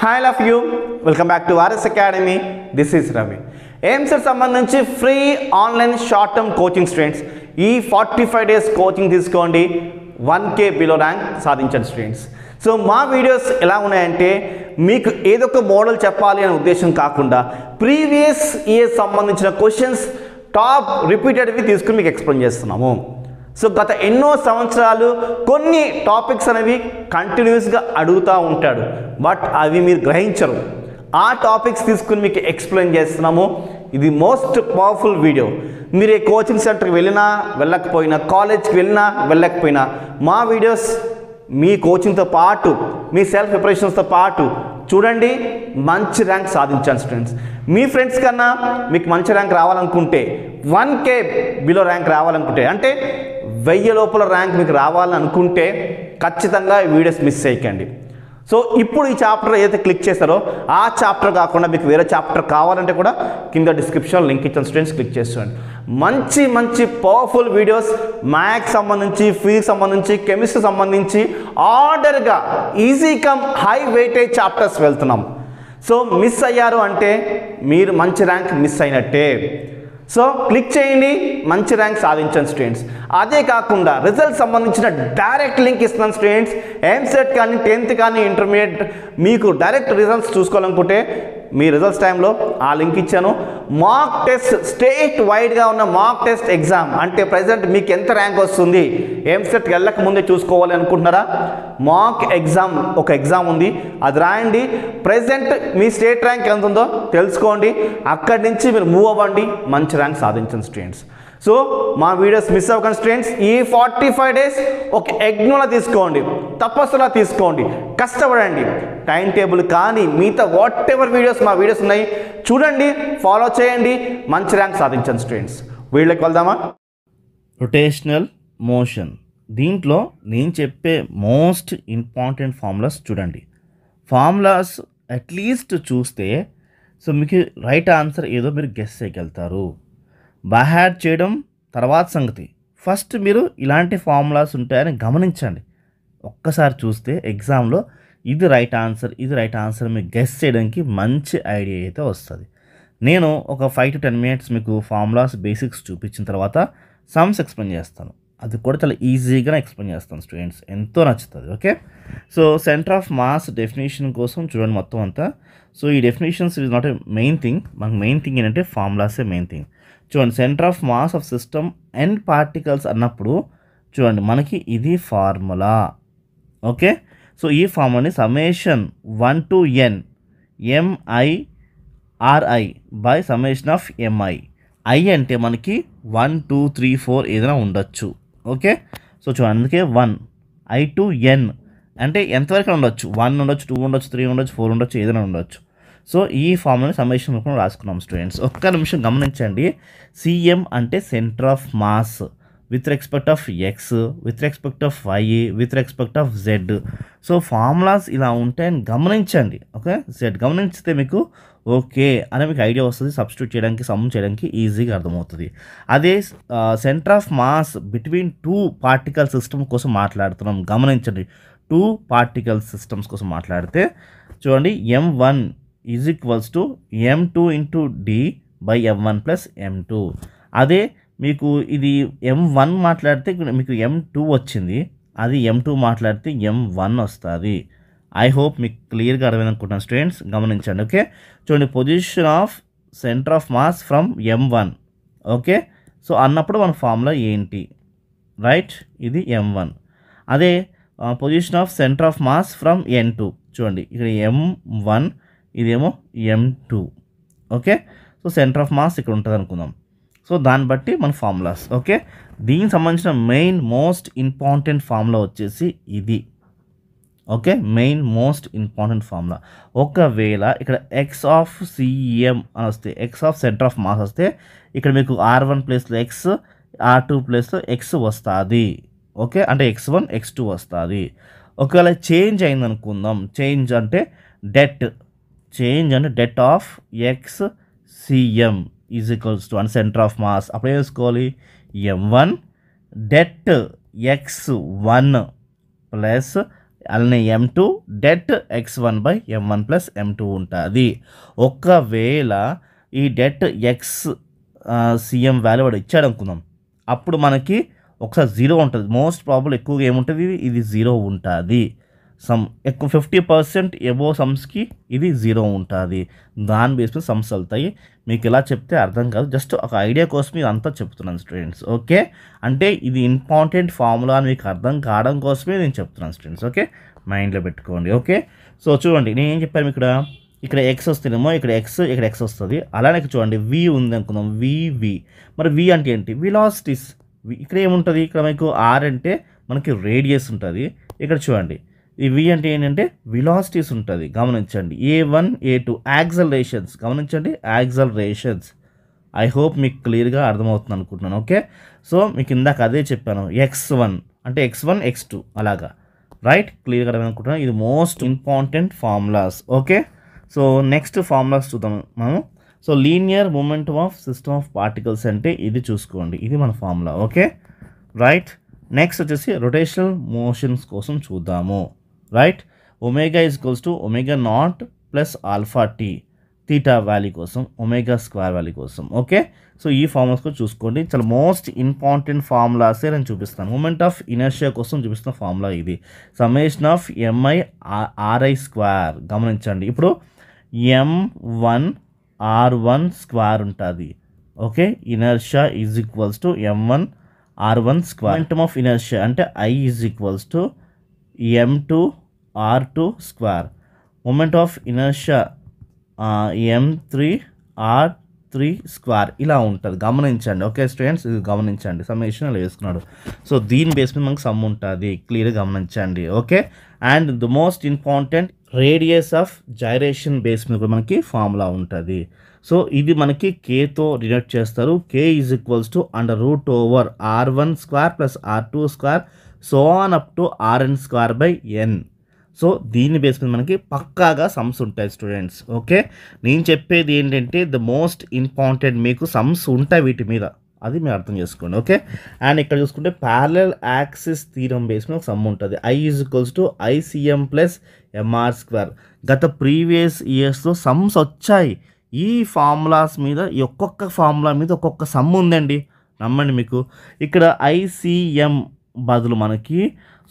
hi love you welcome back to RS academy this is Ravi ఎయిమ్స్కి సంబంధించి free online short term coaching students ఈ forty five days coaching తీసుకోండి one K below rank సాధించండి students so మా videos ఎలా ఉన్నాయంటే మీకు ఏదో ఒక మోడల్ చెప్పాలి అనే ఉద్దేశం కాకుండా ప్రీవియస్ ఇయర్ సంబంధించిన క్వశ్చన్స్ టాప్ రిపీటెడ్వి తీసుకుని మీకు ఎక్స్ప్లెయిన్ చేస్తున్నాము సో గత ఎన్నో సంవత్సరాలు కొన్ని టాపిక్స్ అనేవి కంటిన్యూస్గా అడుగుతూ ఉంటాడు బట్ అవి మీరు గ్రహించరు ఆ టాపిక్స్ తీసుకుని మీకు ఎక్స్ప్లెయిన్ చేస్తున్నాము ఇది మోస్ట్ పవర్ఫుల్ వీడియో మీరు ఏ కోచింగ్ సెంటర్కి వెళ్ళినా వెళ్ళకపోయినా కాలేజ్కి వెళ్ళినా వెళ్ళకపోయినా మా వీడియోస్ మీ కోచింగ్తో పాటు మీ సెల్ఫ్ ప్రిపరేషన్స్తో పాటు చూడండి మంచి ర్యాంక్ సాధించాను స్టూడెంట్స్ మీ ఫ్రెండ్స్ కన్నా మీకు మంచి ర్యాంక్ రావాలనుకుంటే వన్ కే బిలో ర్యాంక్ రావాలనుకుంటే అంటే వెయ్యి లోపల ర్యాంక్ మీకు రావాలని అనుకుంటే ఖచ్చితంగా ఈ వీడియోస్ మిస్ చేయకండి సో ఇప్పుడు ఈ చాప్టర్ ఏదైతే క్లిక్ చేస్తారో ఆ చాప్టర్ కాకుండా మీకు వేరే చాప్టర్ కావాలంటే కూడా కింద డిస్క్రిప్షన్ లింక్ ఇచ్చిన స్టూడెంట్స్ క్లిక్ చేసుకోండి మంచి మంచి పవర్ఫుల్ వీడియోస్ మ్యాథ్స్ సంబంధించి ఫిజిక్స్ సంబంధించి కెమిస్ట్రీ సంబంధించి ఆర్డర్గా easy cum high weightage chapters వెళ్తున్నాం సో మిస్ అయ్యారు అంటే మీరు మంచి ర్యాంక్ మిస్ అయినట్టే సో క్లిక్ చేయండి మంచి ర్యాంక్ సాధించండి స్టూడెంట్స్ అదే కాకుండా రిజల్ట్ సంబంధించిన డైరెక్ట్ లింక్ ఇస్తున్నాను స్టూడెంట్స్ ఎంసెట్ కానీ టెన్త్ కానీ ఇంటర్మీడియట్ మీకు డైరెక్ట్ రిజల్ట్స్ చూసుకోవాలనుకుంటే మీ రిజల్ట్స్ టైంలో ఆ లింక్ ఇచ్చాను మాక్ టెస్ట్ స్టేట్ వైడ్గా ఉన్న మాక్ టెస్ట్ ఎగ్జామ్ అంటే ప్రజెంట్ మీకు ఎంత ర్యాంక్ వస్తుంది ఎంసెట్కి వెళ్ళక ముందే చూసుకోవాలి అనుకుంటున్నారా మాక్ ఎగ్జామ్ ఒక ఎగ్జామ్ ఉంది అది రాయండి ప్రజెంట్ మీ స్టేట్ ర్యాంక్ ఎంత ఉందో తెలుసుకోండి అక్కడి నుంచి మీరు మూవ్ అవ్వండి మంచి ర్యాంక్ సాధించండి స్టూడెంట్స్ సో మా వీడియోస్ మిస్ అవ్వకండి స్టూడెంట్స్ ఈ ఫార్టీ ఫైవ్ డేస్ ఒక ఎగ్నోలా తీసుకోండి తపస్సులా తీసుకోండి కష్టపడండి టైం టేబుల్ కానీ మిగతా వాట్ ఎవర్ వీడియోస్ మా వీడియోస్ ఉన్నాయి చూడండి ఫాలో చేయండి మంచి ర్యాంక్ సాధించండి స్టూడెంట్స్ వీళ్ళకి వెళ్దామా రొటేషనల్ మోషన్ దీంట్లో నేను చెప్పే మోస్ట్ ఇంపార్టెంట్ ఫార్ములాస్ చూడండి ఫార్ములాస్ అట్లీస్ట్ చూస్తే సో మీకు రైట్ ఆన్సర్ ఏదో మీరు గెస్ చేయగలుగుతారు బహాడ్ చేయడం తర్వాత సంగతి ఫస్ట్ మీరు ఇలాంటి ఫార్ములాస్ ఉంటాయని గమనించండి ఒక్కసారి చూస్తే ఎగ్జామ్లో ఇది రైట్ ఆన్సర్ ఇది రైట్ ఆన్సర్ మీకు గెస్ చేయడానికి మంచి ఐడియా అయితే వస్తుంది నేను ఒక ఫైవ్ టు టెన్ మినిట్స్ మీకు ఫార్ములాస్ బేసిక్స్ చూపించిన తర్వాత సమ్స్ ఎక్స్ప్లెయిన్ చేస్తాను అది కూడా చాలా ఈజీగా ఎక్స్ప్లెయిన్ చేస్తాను స్టూడెంట్స్ ఎంతో నచ్చుతుంది okay so centre of mass definition కోసం చూడండి మొత్తం అంతా సో ఈ definitions is not a main thing మనకు మెయిన్ థింగ్ ఏంటంటే ఫార్ములాసే మెయిన్ థింగ్ చూడండి centre of mass of system and particles అన్నప్పుడు చూడండి మనకి ఇది ఫార్ములా ఓకే సో ఈ ఫార్ములాని summation one to n m i r i by summation of m i i అంటే మనకి వన్ టూ త్రీ ఫోర్ ఏదైనా ఉండొచ్చు ఓకే సో చూడండి అందుకే వన్ ఐ టు ఎన్ అంటే ఎంతవరకు ఉండొచ్చు వన్ ఉండొచ్చు టూ ఉండొచ్చు త్రీ ఉండొచ్చు ఫోర్ ఉండొచ్చు ఏదైనా ఉండొచ్చు సో ఈ ఫామ్లను సమ్మేషన్ రూపంలో రాసుకున్నాం స్టూడెంట్స్ ఒక్క నిమిషం గమనించండి సీఎం అంటే centre of mass with respect of x with respect of y with respect of z so formulas ఇలా ఉంటాయని గమనించండి ఓకే జెడ్ గమనించితే మీకు ఓకే అని మీకు ఐడియా వస్తుంది సబ్స్టిట్యూట్ చేయడానికి సమ్ చేయడానికి ఈజీగా అర్థమవుతుంది అదే centre of mass between two particle system కోసం మాట్లాడుతున్నాం గమనించండి టూ పార్టికల్ సిస్టమ్స్ కోసం మాట్లాడితే చూడండి ఎం one is equals to M two into d by M one plus M two అదే మీకు ఇది ఎం వన్ మాట్లాడితే మీకు ఎం టూ వచ్చింది అది ఎం టూ మాట్లాడితే ఎం వన్ వస్తుంది ఐ హోప్ మీకు క్లియర్గా అర్థమైంది అనుకుంటున్నాను స్టూడెంట్స్ గమనించండి ఓకే చూడండి position of centre of mass from m one okay so అన్నప్పుడు మన ఫార్ములా ఏంటి రైట్ ఇది ఎం వన్ అదే position of centre of mass from n two చూడండి ఇక్కడ ఎం వన్ ఇదేమో m two okay so centre of mass ఇక్కడ ఉంటుంది అనుకుందాం సో దాన్ని బట్టి మన ఫార్ములాస్ ఓకే దీనికి సంబంధించిన మెయిన్ మోస్ట్ ఇంపార్టెంట్ ఫార్ములా వచ్చేసి ఇది okay main most important formula ఒకవేళ ఇక్కడ ఎక్స్ ఆఫ్ సిఎం అని వస్తే x of centre of mass వస్తే ఇక్కడ మీకు ఆర్ వన్ ప్లేస్లో ఎక్స్ ఆర్ టూ ప్లేస్లో ఎక్స్ వస్తుంది ఓకే అంటే ఎక్స్ వన్ ఎక్స్ టూ వస్తుంది ఒకవేళ చేంజ్ అయిందనుకుందాం చేంజ్ అంటే det change and det of x CM is equals to and centre of mass అప్పుడు చేసుకోవాలి m one det X one plus అలానే m two det X one by M one plus M two ఉంటుంది ఒకవేళ ఈ debt X CM value వాడు ఇచ్చాడు అనుకుందాం అప్పుడు మనకి ఒకసారి జీరో ఉంటుంది మోస్ట్ ప్రాబ్లం ఎక్కువగా ఏముంటుంది ఇది జీరో ఉంటుంది సమ్ ఎక్కువ ఫిఫ్టీ పర్సెంట్ ఎబో సమ్స్కి ఇది జీరో ఉంటుంది దాని బేస్ మీద సమ్స్ వెళ్తాయి మీకు ఇలా చెప్తే అర్థం కాదు జస్ట్ ఒక ఐడియా కోసం ఇది అంతా చెప్తున్నాను స్టూడెంట్స్ ఓకే అంటే ఇది ఇంపార్టెంట్ ఫార్ములా అని మీకు అర్థం కావడం కోసమే నేను చెప్తున్నాను స్టూడెంట్స్ ఓకే మైండ్లో పెట్టుకోండి ఓకే సో చూడండి నేను ఏం చెప్పాను ఇక్కడ ఇక్కడ ఎక్స్ వస్తేనేమో ఇక్కడ ఎక్స్ ఇక్కడ ఎక్స్ వస్తుంది అలానే చూడండి వి ఉంది అనుకుందాం వివి మరి వి అంటే ఏంటి విలాసిటీస్ ఇక్కడ ఏముంటుంది ఇక్కడ మీకు ఆర్ అంటే మనకి రేడియస్ ఉంటుంది ఇక్కడ చూడండి ఈ వి అంటే ఏంటంటే విలాసిటీస్ ఉంటుంది గమనించండి a one a two accelerations గమనించండి యాక్సలరేషన్స్ ఐ హోప్ మీకు క్లియర్గా అర్థమవుతుంది అనుకుంటున్నాను ఓకే సో మీకు ఇందాక అదే చెప్పాను ఎక్స్ వన్ అంటే ఎక్స్ వన్ ఎక్స్ టూ అలాగా రైట్ క్లియర్గా అనుకుంటున్నాను ఇది most important formulas okay so next formulas చూద్దాం మనం so linear moment of system of particles అంటే ఇది చూసుకోండి ఇది మన ఫార్ములా ఓకే రైట్ నెక్స్ట్ వచ్చేసి రొటేషనల్ మోషన్స్ కోసం చూద్దాము right omega is equals to omega not plus alpha t theta value కోసం ఒమేగా స్క్వేర్ వ్యాలీ కోసం ఓకే సో ఈ ఫార్ములాస్ కూడా చూసుకోండి చాలా మోస్ట్ ఇంపార్టెంట్ ఫార్ములాసే నేను చూపిస్తాను మూమెంట్ ఆఫ్ ఇనర్షియా కోసం చూపిస్తున్న ఫార్ములా ఇది summation of MI RI square గమనించండి ఇప్పుడు M one R one square ఉంటుంది okay inertia is equals to M one R one square of inertia అంటే I is equals to M two R two square moment of inertia M three R three square ఇలా ఉంటుంది గమనించండి okay students ఇది గమనించండి summation ఇలా వేసుకున్నాడు so దీని base మీద మనకు సమ్ ఉంటుంది క్లియర్గా గమనించండి okay and the most important radius of gyration base మీద కూడా మనకి ఫార్ములా ఉంటుంది సో ఇది మనకి కేతో రిలేట్ చేస్తారు K is equals to under root over R one square plus R two square so on up to RN square by N so దీన్ని base మీద మనకి పక్కాగా సమ్స్ ఉంటాయి స్టూడెంట్స్ ఓకే నేను చెప్పేది ఏంటంటే ద మోస్ట్ ఇంపార్టెంట్ మీకు సమ్స్ ఉంటాయి వీటి మీద అది మీరు అర్థం చేసుకోండి ఓకే అండ్ ఇక్కడ చూసుకుంటే ప్యారలల్ యాక్సిస్ తీరం బేస్ మీద ఒక సమ్ ఉంటుంది I is equals to ICM plus MR square గత ప్రీవియస్ ఇయర్స్లో సమ్స్ వచ్చాయి ఈ ఫార్ములాస్ మీద ఈ ఒక్కొక్క ఫార్ములా మీద ఒక్కొక్క సమ్ ఉందండి నమ్మండి మీకు ఇక్కడ ఐసీఎం బదులు మనకి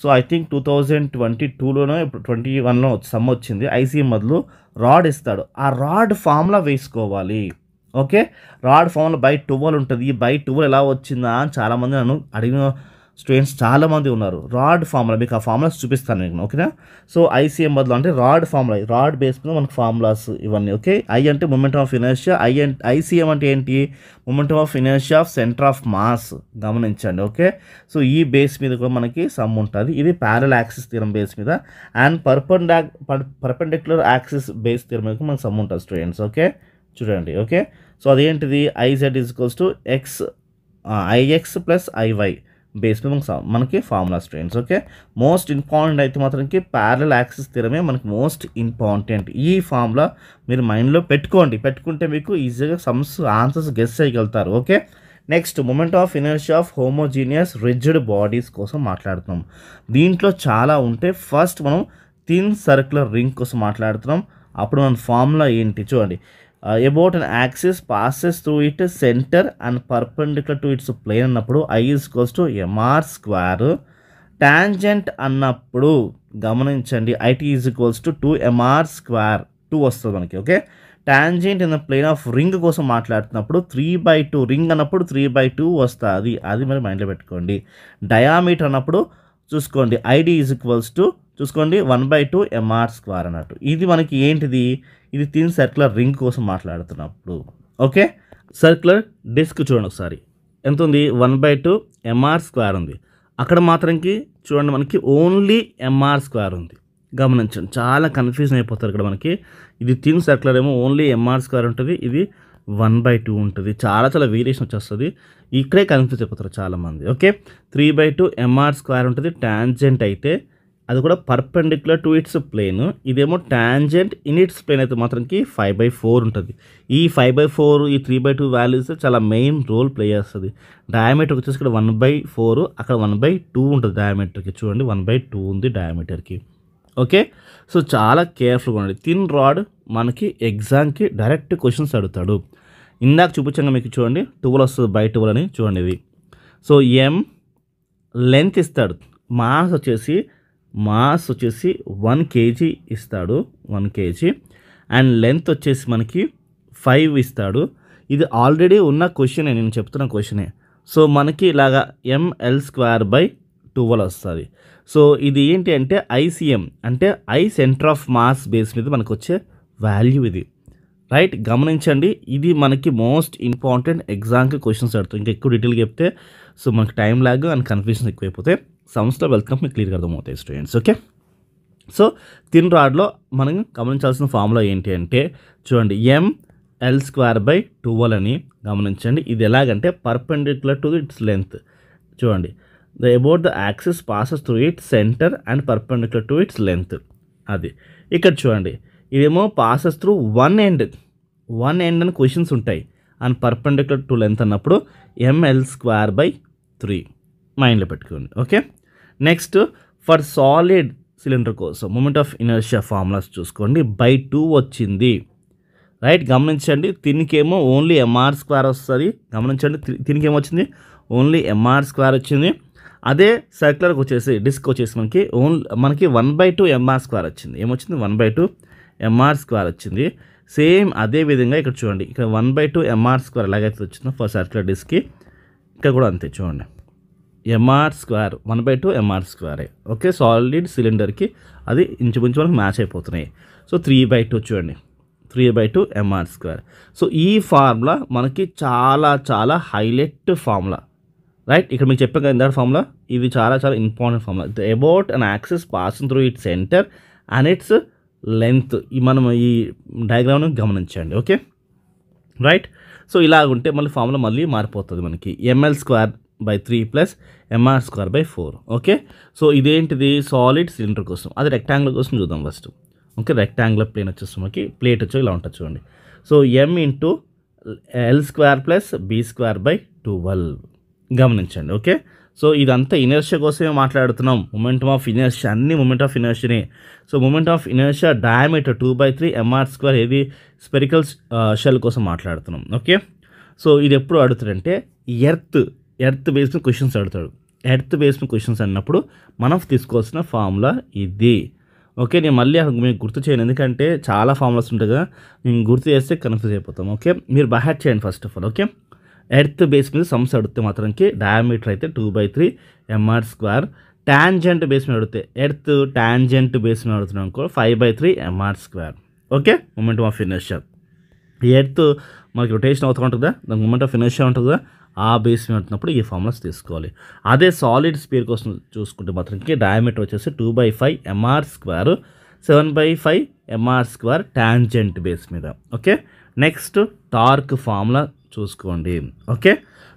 so I think two thousand twenty టూలోనో ఇప్పుడు ట్వంటీ వన్లో సమ్ వచ్చింది ఐసీఎం బదులు రాడ్ ఇస్తాడు ఆ రాడ్ ఫామ్లా వేసుకోవాలి ఓకే రాడ్ ఫామ్లో బై టువల్ ఉంటుంది ఈ బై టువల్ ఎలా వచ్చిందా అని చాలామంది నన్ను అడిగిన స్టూడెంట్స్ చాలామంది ఉన్నారు రాడ్ ఫార్ములా మీకు ఆ ఫార్ములాస్ చూపిస్తాను మీకు ఓకేనా సో ఐసీఎం బదులు అంటే రాడ్ ఫార్ములా రాడ్ బేస్ మీద మనకు ఫార్ములాస్ ఇవన్నీ ఓకే ఐ అంటే moment of inertia I and ICM అంటే ఏంటి moment of inertia of centre of mass గమనించండి ఓకే సో ఈ బేస్ మీద కూడా మనకి సమ్ ఉంటుంది ఇది ప్యారల్ యాక్సిస్ తీరం బేస్ మీద and perpendicular perpendicular axis base theorem మీద మనకు సమ్ ఉంటుంది స్టూడెంట్స్ ఓకే చూడండి ఓకే సో అదేంటిది IZ is equals to X IX plus IY base మీద మనకి మనకి ఫార్ములా స్ట్రెయిన్స్ ఓకే మోస్ట్ ఇంపార్టెంట్ అయితే మాత్రంకి ప్యారల్ యాక్సిస్ తీరమే మనకి మోస్ట్ ఇంపార్టెంట్ ఈ ఫార్ములా మీరు మైండ్లో పెట్టుకోండి పెట్టుకుంటే మీకు ఈజీగా సమ్స్ ఆన్సర్స్ గెస్ చేయగలుగుతారు okay next moment of inertia of homogeneous rigid bodies కోసం మాట్లాడుతున్నాం దీంట్లో చాలా ఉంటే ఫస్ట్ మనం థిన్ సర్క్యులర్ రింగ్ కోసం మాట్లాడుతున్నాం అప్పుడు మన ఫార్ములా ఏంటి చూడండి about an axis passes through it centre and perpendicular to its plane అన్నప్పుడు I is equals to MR square tangent అన్నప్పుడు గమనించండి IT is equals to two MR square two వస్తుంది మనకి okay tangent in the plane of ring కోసం మాట్లాడుతున్నప్పుడు three by two ring అన్నప్పుడు three by two వస్తుంది అది మరి మైండ్లో పెట్టుకోండి డయామీటర్ అన్నప్పుడు చూసుకోండి ఐడి ఈజ్ ఈక్వల్స్ టు చూసుకోండి one by two MR square అన్నట్టు ఇది మనకి ఏంటిది ఇది తిన్ సర్క్యులర్ రింగ్ కోసం మాట్లాడుతున్నప్పుడు ఓకే సర్క్యులర్ డిస్క్ చూడండి ఒకసారి ఎంత ఉంది one by two MR square ఉంది అక్కడ మాత్రంకి చూడండి మనకి ఓన్లీ ఎంఆర్ స్క్వేర్ ఉంది గమనించండి చాలా కన్ఫ్యూజన్ అయిపోతారు ఇక్కడ మనకి ఇది తిన్ సర్క్యులర్ ఏమో ఓన్లీ ఎంఆర్ స్క్వేర్ ఉంటుంది ఇది వన్ బై టూ ఉంటుంది చాలా చాలా వేరియేషన్ వచ్చేస్తుంది ఇక్కడే కన్ఫ్యూజ్ అయిపోతారు చాలామంది okay three by two MR square ఉంటుంది ట్యాంజెంట్ అయితే అది కూడా పర్పెండిక్యులర్ టు ఇట్స్ ప్లేన్ ఇదేమో ట్యాంజెంట్ ఇన్ ఇట్స్ ప్లేన్ అయితే మాత్రంకి ఫైవ్ బై ఫోర్ ఉంటుంది ఈ ఫైవ్ బై ఫోర్ ఈ త్రీ బై టూ వాల్యూస్ చాలా మెయిన్ రోల్ ప్లే చేస్తుంది డయామీటర్ వచ్చేసి ఇక్కడ వన్ బై ఫోర్ అక్కడ వన్ బై టూ ఉంటుంది డయామీటర్కి చూడండి వన్ బై టూ ఉంది డయామీటర్కి ఓకే సో చాలా కేర్ఫుల్గా ఉండండి థిన్ రాడ్ మనకి ఎగ్జామ్కి డైరెక్ట్ క్వశ్చన్స్ అడుగుతాడు ఇందాక చూపించాక మీకు చూడండి టువల్ వస్తుంది బై టువల్ అని చూడండి ఇది సో ఎం లెంత్ ఇస్తాడు మాస్ వచ్చేసి మాస్ వచ్చేసి వన్ కేజీ ఇస్తాడు వన్ కేజీ అండ్ లెంత్ వచ్చేసి మనకి ఫైవ్ ఇస్తాడు ఇది ఆల్రెడీ ఉన్న క్వశ్చనే నేను చెప్తున్న క్వశ్చనే సో మనకి ఇలాగా ఎంఎల్ స్క్వేర్ బై ట్వెల్వ్ వస్తుంది సో ఇది ఏంటి అంటే ఐసీఎం అంటే I centre of mass base మీద మనకు వచ్చే వాల్యూ ఇది రైట్ గమనించండి ఇది మనకి మోస్ట్ ఇంపార్టెంట్ ఎగ్జామ్కి క్వశ్చన్స్ అడుగుతాయి ఇంకా ఎక్కువ డీటెయిల్ చెప్తే సో మనకి టైం లాగ్ అండ్ కన్ఫ్యూజన్ ఎక్కువైపోతాయి సంస్థల వెళ్తున్నప్పుడు మీకు క్లియర్గా అర్థమవుతాయి స్టూడెంట్స్ ఓకే సో తిన్ రాడ్లో మనం గమనించాల్సిన ఫామ్లో ఏంటి అంటే చూడండి M L square by twelve అని గమనించండి ఇది ఎలాగంటే పర్పెండిక్యులర్ టు ఇట్స్ లెంత్ చూడండి the about the axis passes through it centre and perpendicular to its length అది ఇక్కడ చూడండి ఇదేమో passes through one end one end అని క్వశ్చన్స్ ఉంటాయి అండ్ పర్పెండిక్యులర్ టు లెంత్ అన్నప్పుడు ఎంఎల్ స్క్వేర్ బై త్రీ మైండ్లో పెట్టుకోండి okay next for solid cylinder కోసం మూమెంట్ ఆఫ్ ఇనర్షియా ఫార్ములాస్ చూసుకోండి బై టూ వచ్చింది రైట్ గమనించండి తినికేమో ఓన్లీ ఎంఆర్ స్క్వేర్ వస్తుంది గమనించండి తినికేమో వచ్చింది ఓన్లీ ఎంఆర్ స్క్వేర్ వచ్చింది అదే సర్క్యులర్కి వచ్చేసి డిస్క్ వచ్చేసి మనకి ఓన్లీ మనకి one by two MR square వచ్చింది ఏమొచ్చింది one by two MR square వచ్చింది సేమ్ అదే విధంగా ఇక్కడ చూడండి ఇక్కడ one by two MR square ఎలాగైతే వచ్చిందో ఫస్ట్ సర్క్యులర్ డిస్క్కి ఇక్కడ కూడా అంతే చూడండి MR square one by two MR స్క్వేరే ఓకే సాలిడ్ సిలిండర్కి అది ఇంచుమించు మనకు మ్యాచ్ అయిపోతున్నాయి సో త్రీ బై టూ చూడండి three by two MR square so ఈ ఫార్ములా మనకి చాలా చాలా హైలైట్ ఫార్ములా రైట్ ఇక్కడ మీకు చెప్పాను కదా ఇందాక ఫార్ములా ఇది చాలా చాలా important formula about an axis passing through it centre and its length ఈ మనం ఈ డయాగ్రామ్ని గమనించండి ఓకే రైట్ సో ఇలా ఉంటే మళ్ళీ ఫార్ములా మళ్ళీ మారిపోతుంది మనకి ML square by three plus MR square by four okay so ఇదేంటిది సాలిడ్ సిలిండర్ కోసం అది రెక్టాంగుల్ కోసం చూద్దాం ఫస్ట్ ఓకే రెక్టాంగులర్ ప్లేన్ వచ్చేసి మనకి ప్లేట్ వచ్చి ఇలా ఉంటుంది చూడండి so M into L square plus B square by twelve గమనించండి ఓకే సో ఇదంతా ఇనర్షియా కోసమే మాట్లాడుతున్నాం మూమెంట్ ఆఫ్ ఇనర్షియా అన్ని మూమెంట్ ఆఫ్ ఇనర్షియానే so moment of inertia diameter two by three MR square ఏది స్పెరికల్ షెల్ uh, కోసం మాట్లాడుతున్నాం okay so ఇది ఎప్పుడు అడుగుతారంటే ఎర్త్ ఎర్త్ బేస్డ్ క్వశ్చన్స్ అడుగుతాడు ఎర్త్ బేస్డ్ క్వశ్చన్స్ అన్నప్పుడు మనం తీసుకోవాల్సిన ఫార్ములా ఇది ఓకే నేను మళ్ళీ మీకు గుర్తు చేయను ఎందుకంటే చాలా ఫార్ములాస్ ఉంటాయి కదా మేము గుర్తు చేస్తే కన్ఫ్యూజ్ అయిపోతాం ఓకే మీరు బ్యాట్ చేయండి first of all okay earth base మీద సమ్స్ అడిగితే మాత్రంకి డయామీటర్ అయితే two by three MR square tangent base మీద అడిగితే ఎర్త్ ట్యాంజెంట్ బేస్ మీద అడుగుతున్నాం అనుకో five by three MR square okay moment of ఫినిషర్ ఎర్త్ మనకి రొటేషన్ అవుతూ ఉంటుందా దాని మూమెంట్ ఆఫ్ ఫినిషర్ ఉంటుందా ఆ బేస్ మీద ఉంటున్నప్పుడు ఈ ఫార్ములాస్ తీసుకోవాలి అదే సాలిడ్ స్పీర్ కోసం చూసుకుంటే మాత్రంకి డయామీటర్ వచ్చేసి two by five MR square seven by five MR square tangent base మీద ఓకే నెక్స్ట్ టార్క్ ఫార్ములా చూసుకోండి ఓకే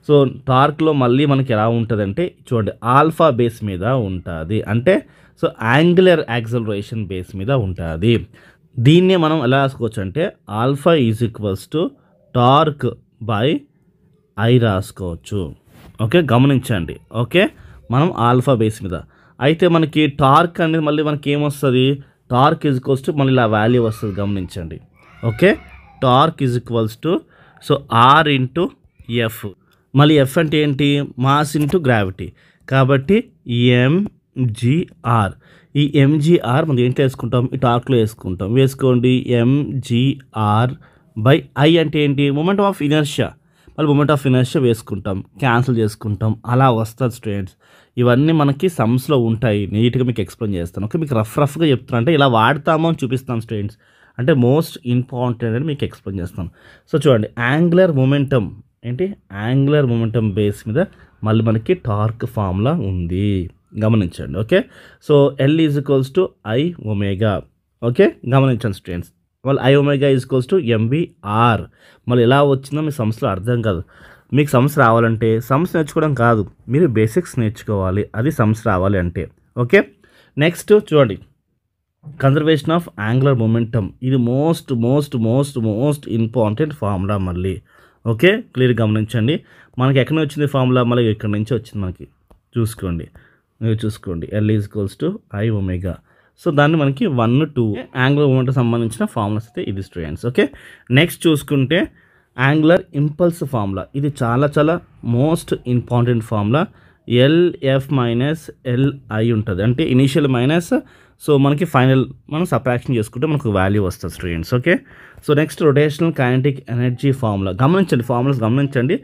సో టార్క్లో మళ్ళీ మనకి ఎలా ఉంటుందంటే చూడండి ఆల్ఫా బేస్ మీద ఉంటుంది అంటే సో యాంగులర్ యాక్సలరేషన్ బేస్ మీద ఉంటుంది దీన్నే మనం ఎలా రాసుకోవచ్చు అంటే alpha is equals to torque by I రాసుకోవచ్చు ఓకే గమనించండి ఓకే మనం ఆల్ఫా బేస్ మీద అయితే మనకి టార్క్ అనేది మళ్ళీ మనకి ఏమొస్తుంది టార్క్ ఇజ్ ఈక్వల్స్ టు మళ్ళీ ఇలా వాల్యూ వస్తుంది గమనించండి okay torque is equals to so R into F మళ్ళీ ఎఫ్ అంటే ఏంటి మాస్ ఇంటూ గ్రావిటీ కాబట్టి ఎంజీఆర్ ఈ ఎంజీఆర్ మనం ఏంటి వేసుకుంటాం ఈ టార్క్లో వేసుకుంటాం వేసుకోండి ఎంజీఆర్ బై ఐ అంటే ఏంటి మూమెంట్ ఆఫ్ ఇనర్షియా వాళ్ళు మూమెంట్ ఆఫ్ ఇనర్షియా వేసుకుంటాం క్యాన్సిల్ చేసుకుంటాం అలా వస్తుంది స్టూడెంట్స్ ఇవన్నీ మనకి సమ్స్లో ఉంటాయి నీట్గా మీకు ఎక్స్ప్లెయిన్ చేస్తాను ఓకే మీకు రఫ్ రఫ్గా చెప్తున్నాను అంటే ఇలా వాడతామో అని చూపిస్తాం స్టూడెంట్స్ అంటే మోస్ట్ ఇంపార్టెంట్ అని మీకు ఎక్స్ప్లెయిన్ చేస్తాను సో చూడండి యాంగులర్ మూమెంటమ్ ఏంటి యాంగులర్ మూమెంటమ్ బేస్ మీద మళ్ళీ మనకి టార్క్ ఫామ్లా ఉంది గమనించండి okay so L is equals to I omega okay గమనించండి స్టూడెంట్స్ మళ్ళీ I is equals to MBR మళ్ళీ ఎలా వచ్చిందో మీ సమస్యలో అర్థం కాదు మీకు సమస్య రావాలంటే సమస్య నేర్చుకోవడం కాదు మీరు బేసిక్స్ నేర్చుకోవాలి అది సమస్య రావాలి అంటే ఓకే నెక్స్ట్ చూడండి కన్జర్వేషన్ ఆఫ్ యాంగులర్ మూమెంటమ్ ఇది most most most most important formula మళ్ళీ ఓకే క్లియర్ గమనించండి మనకి ఎక్కడ వచ్చింది ఫార్ములా మళ్ళీ ఇక్కడ నుంచి వచ్చింది మనకి చూసుకోండి మీరు చూసుకోండి L is to I omega so దాన్ని మనకి వన్ టూ యాంగులర్ మూమెంట్ సంబంధించిన ఫార్ములాస్ అయితే ఇది స్టూడెంట్స్ ఓకే నెక్స్ట్ చూసుకుంటే యాంగులర్ ఇంపల్స్ ఫార్ములా ఇది చాలా చాలా most important formula LF minus LI ఉంటుంది అంటే ఇనీషియల్ మైనస్ సో మనకి ఫైనల్ మనం సప్రాక్షన్ చేసుకుంటే మనకు వాల్యూ వస్తుంది students okay so next rotational kinetic energy formula గమనించండి ఫార్ములాస్ గమనించండి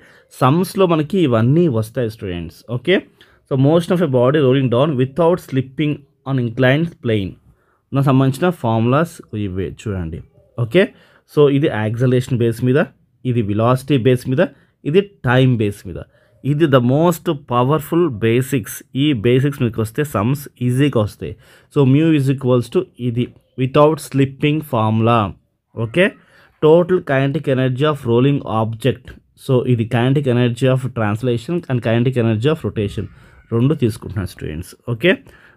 సమ్స్లో మనకి ఇవన్నీ వస్తాయి students okay so most of a body rolling down without slipping on inclines plane నాకు సంబంధించిన ఫార్ములాస్ ఇవి చూడండి ఓకే సో ఇది యాక్సలేషన్ బేస్ మీద ఇది విలాసిటీ బేస్ మీద ఇది టైం బేస్ మీద ఇది ద మోస్ట్ పవర్ఫుల్ బేసిక్స్ ఈ బేసిక్స్ మీకు వస్తే సమ్స్ ఈజీగా వస్తాయి so mu is equals to ఇది without slipping formula okay total kinetic energy of rolling object so ఇది kinetic energy of translation and kinetic energy of rotation రెండు తీసుకుంటున్నాను students okay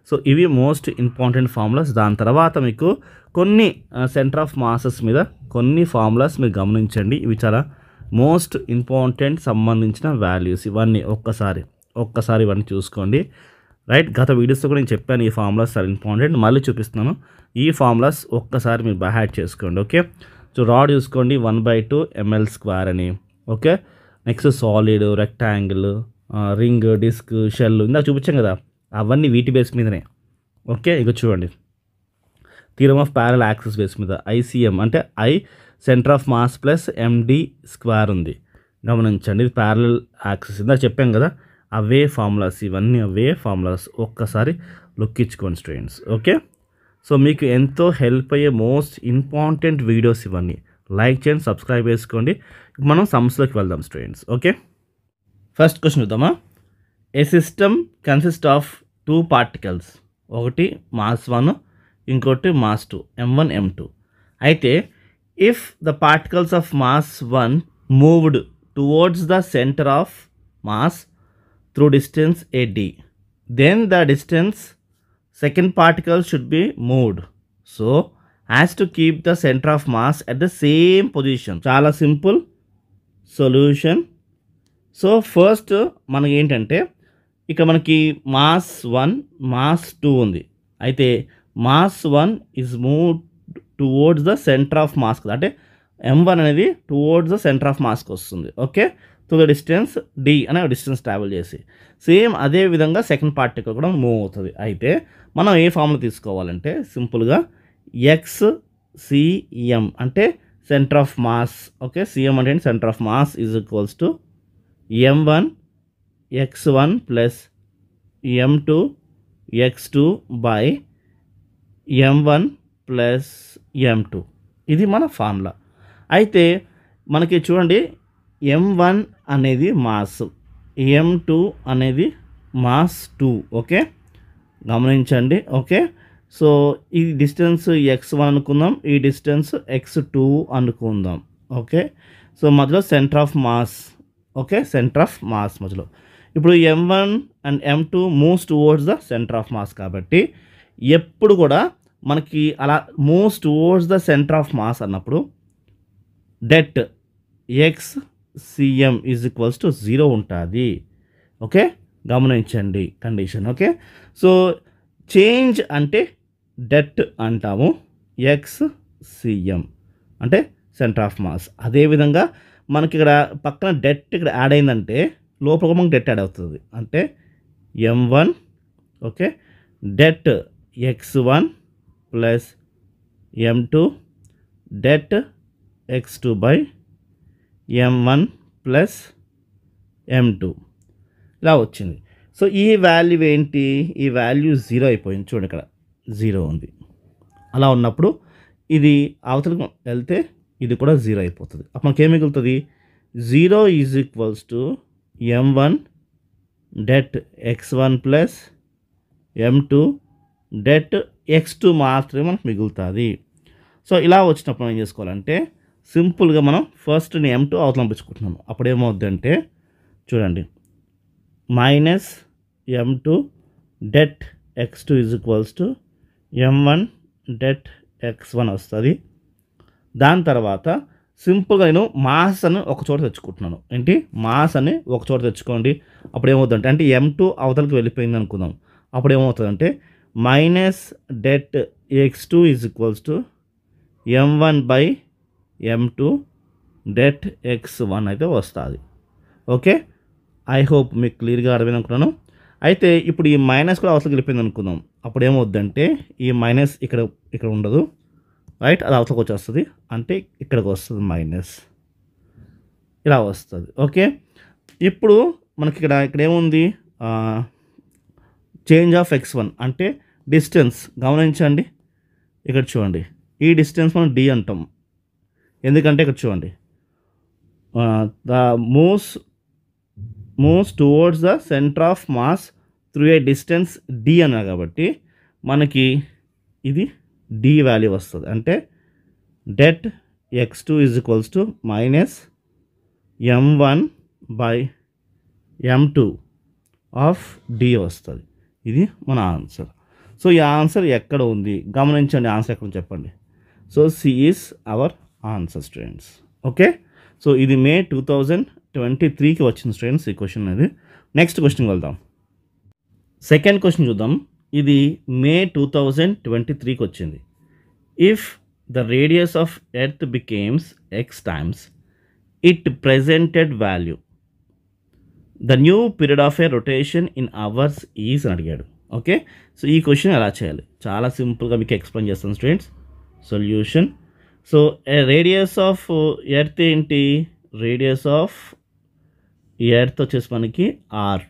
so ఇవి మోస్ట్ ఇంపార్టెంట్ ఫార్ములాస్ దాని తర్వాత మీకు కొన్ని centre of masses మీద కొన్ని ఫార్ములాస్ మీరు గమనించండి ఇవి చాలా మోస్ట్ ఇంపార్టెంట్ సంబంధించిన వాల్యూస్ ఇవన్నీ ఒక్కసారి ఒక్కసారి ఇవన్నీ చూసుకోండి రైట్ గత వీడియోస్లో కూడా నేను చెప్పాను ఈ ఫార్ములాస్ చాలా ఇంపార్టెంట్ మళ్ళీ చూపిస్తున్నాను ఈ ఫార్ములాస్ ఒక్కసారి మీరు బై చేసుకోండి ఓకే సో రాడ్ చూసుకోండి one by two ML square అని okay next solid rectangle ring disc shell ఇందాక చూపించాం కదా అవన్నీ వీటి బేస్ మీదనే ఓకే ఇక చూడండి theorem of parallel axis base మీద ఐసీఎం అంటే I centre of mass plus MD square ఉంది గమనించండి ఇది ప్యారల్ యాక్సిస్ ఇందాక చెప్పాం కదా అవే ఫార్ములాస్ ఇవన్నీ అవే ఫార్ములాస్ ఒక్కసారి లుక్ ఇచ్చుకోండి స్టూడెంట్స్ ఓకే సో మీకు ఎంతో హెల్ప్ అయ్యే మోస్ట్ ఇంపార్టెంట్ వీడియోస్ ఇవన్నీ లైక్ చేయండి సబ్స్క్రైబ్ చేసుకోండి మనం సమ్స్లోకి వెళ్దాం స్టూడెంట్స్ ఓకే ఫస్ట్ క్వశ్చన్ చూద్దామా a system consist of two particles ఒకటి మాస్ వన్ ఇంకోటి mass two M one M two అయితే if the particles of mass one moved towards the centre of mass through distance a D then the distance second particles should be moved so has to keep the centre of mass at the same position చాలా simple solution so first మనకి ఏంటంటే ఇక్కడ మనకి mass one mass two ఉంది అయితే mass one is move towards the centre of mass అంటే M one అనేది towards the centre of mass వస్తుంది okay to the distance D అనే డిస్టెన్స్ ట్రావెల్ చేసి సేమ్ అదే విధంగా సెకండ్ పార్టికల్ కూడా మూవ్ అవుతుంది అయితే మనం ఏ ఫామ్లో తీసుకోవాలంటే సింపుల్గా ఎక్స్ సిఎం అంటే centre of mass okay CM అంటే centre of mass is equals to M one X one plus M two X two by M one plus M two ఇది మన ఫార్ములా అయితే మనకి చూడండి ఎం వన్ అనేది మాస్ ఎం టూ అనేది mass two okay గమనించండి okay so ఈ distance X one అనుకుందాం ఈ డిస్టెన్స్ ఎక్స్ టూ అనుకుందాం ఓకే సో మధ్యలో centre of mass okay centre of mass మధ్యలో ఇప్పుడు M one and M two moves towards the centre of mass కాబట్టి ఎప్పుడు కూడా మనకి అలా moves towards the centre of mass అన్నప్పుడు డెట్ X CM is equals to zero ఉంటుంది ఓకే గమనించండి కండిషన్ ఓకే సో చేంజ్ అంటే డెట్ అంటాము ఎక్స్ సిఎం అంటే సెంటర్ ఆఫ్ మాస్ అదేవిధంగా మనకి ఇక్కడ పక్కన డెట్ ఇక్కడ యాడ్ అయిందంటే లోపల మనకు డెట్ యాడ్ అవుతుంది అంటే M one okay det X one plus M two det X two by M one plus M two ఇలా వచ్చింది సో ఈ వాల్యూ ఏంటి ఈ వాల్యూ జీరో అయిపోయింది చూడండి ఇక్కడ జీరో ఉంది అలా ఉన్నప్పుడు ఇది అవతల వెళ్తే ఇది కూడా జీరో అయిపోతుంది అప్పుడు మనకేం మిగులుతుంది zero is equals to M one det X one plus M two det X two మాత్రమే మనకు మిగులుతుంది సో ఇలా వచ్చినప్పుడు మనం ఏం చేసుకోవాలంటే సింపుల్గా మనం ఫస్ట్ని ఎం టూ అవతలం పెంచుకుంటున్నాము అప్పుడు అంటే చూడండి minus M two det X two is equals to M one det X one వస్తుంది దాని తర్వాత సింపుల్గా నేను మాస్ అని ఒక చోట తెచ్చుకుంటున్నాను ఏంటి మాస్ అని ఒక చోట తెచ్చుకోండి అప్పుడు ఏమవుతుందంటే అంటే ఎం టూ అవతలకి వెళ్ళిపోయింది అనుకుందాం అప్పుడు ఏమవుతుందంటే minus det X two is equals to M one by M two det X one అయితే వస్తుంది ఓకే ఐ హోప్ మీకు క్లియర్గా అర్థమైంది అనుకున్నాను అయితే ఇప్పుడు ఈ మైనస్ కూడా అవతలకి వెళ్ళిపోయింది అనుకుందాం అప్పుడు ఏమవుద్దంటే ఈ మైనస్ ఇక్కడ ఇక్కడ ఉండదు రైట్ అది అవతలకు వచ్చేస్తుంది అంటే ఇక్కడికి వస్తుంది మైనస్ ఇలా వస్తుంది ఓకే ఇప్పుడు మనకి ఇక్కడ ఇక్కడ ఏముంది చేంజ్ ఆఫ్ ఎక్స్ వన్ అంటే డిస్టెన్స్ గమనించండి ఇక్కడ చూడండి ఈ డిస్టెన్స్ మనం డి అంటాం ఎందుకంటే ఇక్కడ చూడండి the moves moves towards the centre of mass through a distance D అన్నారు కాబట్టి మనకి ఇది డి వాల్యూ వస్తుంది అంటే డెట్ X two is equals to minus M one by M two of D వస్తుంది ఇది మన ఆన్సర్ సో ఈ ఆన్సర్ ఎక్కడ ఉంది గమనించండి ఆన్సర్ ఎక్కడ చెప్పండి so C is our answer students okay so ఇది మే టూ థౌజండ్ ట్వంటీ త్రీకి వచ్చిన స్టూడెంట్స్ ఈ క్వశ్చన్ అనేది నెక్స్ట్ క్వశ్చన్కి వెళ్దాం సెకండ్ క్వశ్చన్ చూద్దాం ఇది మే టూ థౌజండ్ ట్వంటీ త్రీకి వచ్చింది if the radius of earth becomes X times it presented value the new period of a rotation in hours is అని అడిగాడు ఓకే సో ఈ క్వశ్చన్ ఎలా చేయాలి చాలా సింపుల్గా మీకు ఎక్స్ప్లెయిన్ చేస్తాను students solution so radius of earth ఏంటి రేడియస్ ఆఫ్ ఎర్త్ వచ్చేసి మనకి ఆర్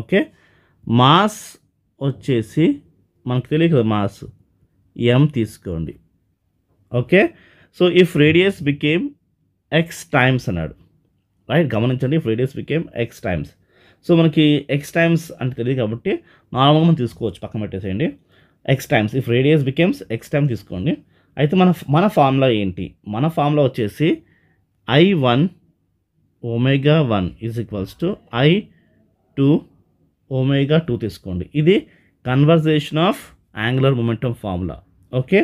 ఓకే మాస్ వచ్చేసి మనకు తెలియదు మాస్ ఎం తీసుకోండి okay so if radius became X times అన్నాడు రైట్ గమనించండి if radius became X times so మనకి ఎక్స్ టైమ్స్ అంటే తెలియదు కాబట్టి నార్మల్గా మనం తీసుకోవచ్చు పక్కన పెట్టేసేయండి X times if radius becomes X time తీసుకోండి అయితే మన మన ఫార్ములా ఏంటి మన ఫార్ములా వచ్చేసి I one omega one is equals to I two omega two తీసుకోండి ఇది conversation of angular momentum formula okay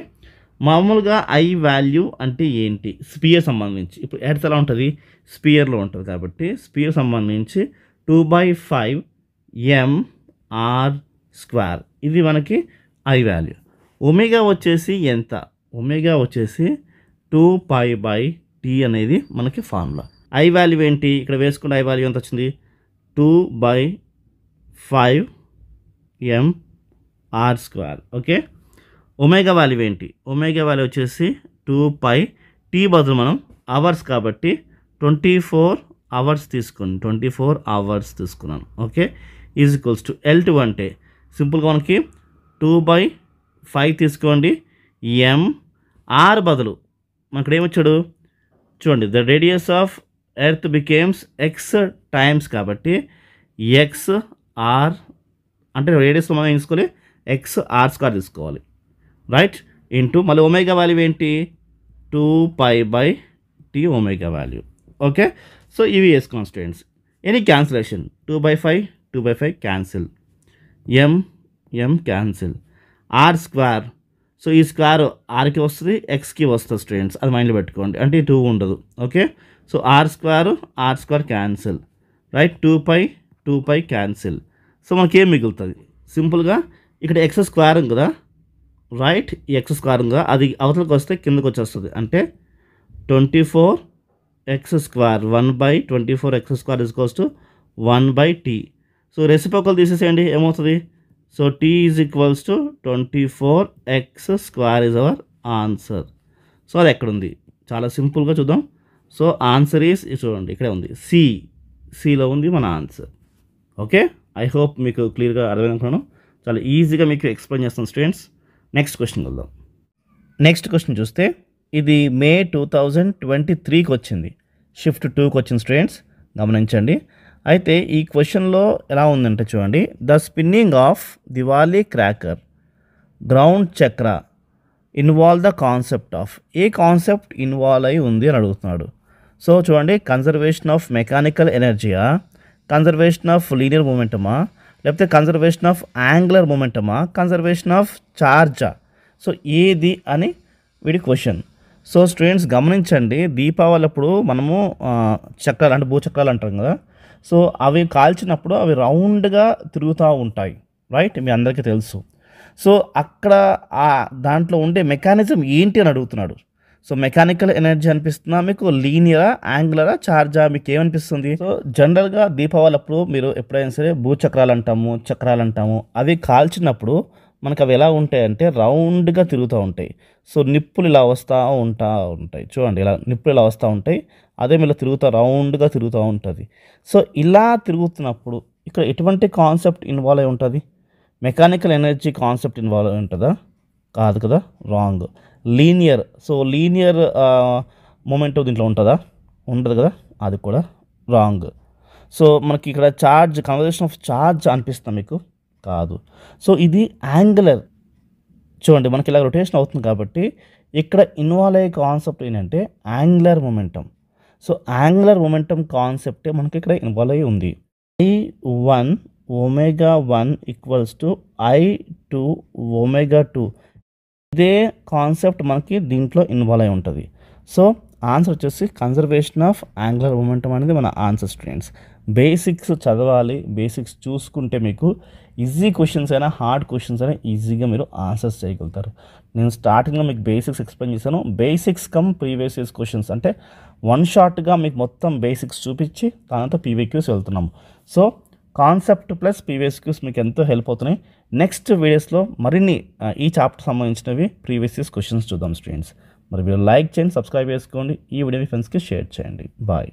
మామూలుగా ఐ వాల్యూ అంటే ఏంటి స్పియర్ సంబంధించి ఇప్పుడు ఎడ్స్ ఎలా ఉంటుంది స్పియర్లో ఉంటుంది కాబట్టి స్పియర్ సంబంధించి two by five MR square ఇది మనకి ఐ వాల్యూ ఒమేగా వచ్చేసి ఎంత ఒమేగా వచ్చేసి టూ పై బై టీ అనేది మనకి ఫార్ములా ఐ వాల్యూ ఏంటి ఇక్కడ వేసుకున్న ఐ వాల్యూ ఎంత వచ్చింది two by five M R square okay omega value ఏంటి ఒమేగా వాల్యూ వచ్చేసి టూ పై టీ బదులు మనం అవర్స్ కాబట్టి ట్వంటీ ఫోర్ అవర్స్ తీసుకుని ట్వంటీ ఫోర్ అవర్స్ తీసుకున్నాను okay is equals to L two అంటే సింపుల్గా మనకి టూ బై ఫైవ్ తీసుకోండి ఎం ఆర్ బదులు మనకి ఏమొచ్చాడు చూడండి the radius of earth becomes X times కాబట్టి ఎక్స్ ఆర్ అంటే రేడియస్ మనం ఎంచుకొని ఎక్స్ ఆర్ స్క్వేర్ తీసుకోవాలి రైట్ ఇంటూ మళ్ళీ ఒమేగా వాల్యూ ఏంటి two pi by T omega value okay so ఇవి as constituents any cancellation two by five two by five cancel M M cancel R square so ఈ square ఆర్కి వస్తుంది ఎక్స్కి వస్తుంది students అది మైండ్లో పెట్టుకోండి అంటే టూ ఉండదు okay so R square R square cancel right two pi two pi cancel so మనకేం మిగులుతుంది సింపుల్గా ఇక్కడ ఎక్స్ స్క్వేర్ కదా రైట్ ఈ ఎక్స్ స్క్వేర్ కదా అది అవతలకు వస్తే కిందకు వచ్చేస్తుంది అంటే twenty four X square one by twenty four X square is cost one by T so reciprocal తీసేసేయండి ఏమవుతుంది so T is equals to twenty four X square is our answer so అది ఎక్కడ ఉంది చాలా సింపుల్గా చూద్దాం సో ఆన్సర్ ఈస్ చూడండి ఇక్కడే ఉంది సి సిలో ఉంది మన ఆన్సర్ ఓకే ఐ హోప్ మీకు క్లియర్గా అర్థమైననుకున్నాను చాలా ఈజీగా మీకు ఎక్స్ప్లెయిన్ చేస్తాం స్టూడెంట్స్ నెక్స్ట్ క్వశ్చన్ వెళ్దాం నెక్స్ట్ క్వశ్చన్ చూస్తే ఇది మే టూ థౌజండ్ ట్వంటీ త్రీకి వచ్చింది షిఫ్ట్ టూకి వచ్చింది స్టూడెంట్స్ గమనించండి అయితే ఈ క్వశ్చన్లో ఎలా ఉందంటే చూడండి the spinning of Diwali cracker ground chakra involve the concept of a concept involve అయి ఉంది అని అడుగుతున్నాడు సో చూడండి కన్జర్వేషన్ ఆఫ్ మెకానికల్ ఎనర్జీయా కన్జర్వేషన్ ఆఫ్ లీనియర్ మూమెంటమా లేకపోతే కన్జర్వేషన్ ఆఫ్ యాంగులర్ మూమెంటమా కన్జర్వేషన్ ఆఫ్ చార్జా సో ఏది అని వీడి క్వశ్చన్ సో స్టూడెంట్స్ గమనించండి దీపావళి అప్పుడు మనము చక్రాలు అంటే భూచక్రాలు అంటాం కదా సో అవి కాల్చినప్పుడు అవి రౌండ్గా తిరుగుతూ ఉంటాయి రైట్ మీ అందరికీ తెలుసు సో అక్కడ దాంట్లో ఉండే మెకానిజం ఏంటి అని అడుగుతున్నాడు సో మెకానికల్ ఎనర్జీ అనిపిస్తున్నా మీకు లీనియరా యాంగులరా చార్జా మీకు ఏమనిపిస్తుంది సో జనరల్గా దీపావళి అప్పుడు మీరు ఎప్పుడైనా సరే భూచక్రాలు అంటాము చక్రాలు అంటాము అవి కాల్చినప్పుడు మనకు అవి ఎలా ఉంటాయంటే రౌండ్గా తిరుగుతూ ఉంటాయి సో నిప్పులు ఇలా వస్తూ ఉంటా ఉంటాయి చూడండి ఇలా నిప్పులు ఇలా వస్తూ ఉంటాయి అదే ఇలా తిరుగుతూ రౌండ్గా తిరుగుతూ ఉంటుంది సో ఇలా తిరుగుతున్నప్పుడు ఇక్కడ ఎటువంటి కాన్సెప్ట్ ఇన్వాల్వ్ అయి ఉంటుంది మెకానికల్ ఎనర్జీ కాన్సెప్ట్ ఇన్వాల్వ్ అయి ఉంటుందా కాదు కదా wrong linear so linear moment దీంట్లో ఉంటుందా ఉండదు కదా అది కూడా రాంగ్ సో మనకి ఇక్కడ ఛార్జ్ కన్వర్జేషన్ ఆఫ్ ఛార్జ్ అనిపిస్తుంది మీకు కాదు సో ఇది యాంగులర్ చూడండి మనకి ఇలా రొటేషన్ అవుతుంది కాబట్టి ఇక్కడ ఇన్వాల్వ్ అయ్యే కాన్సెప్ట్ ఏంటంటే angular momentum so angular momentum కాన్సెప్టే మనకి ఇక్కడ ఇన్వాల్వ్ అయ్యి ఉంది I one omega one equals to I two omega two ఇదే కాన్సెప్ట్ మనకి దీంట్లో ఇన్వాల్వ్ అయి ఉంటుంది సో ఆన్సర్ వచ్చేసి కన్జర్వేషన్ ఆఫ్ యాంగులర్ మూమెంటం అనేది మన ఆన్సర్ స్టూడెంట్స్ బేసిక్స్ చదవాలి బేసిక్స్ చూసుకుంటే మీకు ఈజీ క్వశ్చన్స్ అయినా హార్డ్ క్వశ్చన్స్ అయినా ఈజీగా మీరు ఆన్సర్స్ చేయగలుగుతారు నేను స్టార్టింగ్లో మీకు బేసిక్స్ ఎక్స్ప్లెయిన్ చేశాను basics come previous years questions అంటే వన్ షార్ట్గా మీకు మొత్తం బేసిక్స్ చూపించి దానితో పీవీక్యూస్ వెళ్తున్నాము సో కాన్సెప్ట్ ప్లస్ పీవీఎస్క్యూస్ మీకు ఎంతో హెల్ప్ అవుతున్నాయి నెక్స్ట్ వీడియోస్లో మరిన్ని ఈ చాప్టర్ సంబంధించినవి ప్రీవియస్ ఇయర్స్ క్వశ్చన్స్ చూద్దాం స్టూడెంట్స్ మరి వీడియో లైక్ చేయండి సబ్స్క్రైబ్ చేసుకోండి ఈ వీడియో మీ ఫ్రెండ్స్కి షేర్ చేయండి బాయ్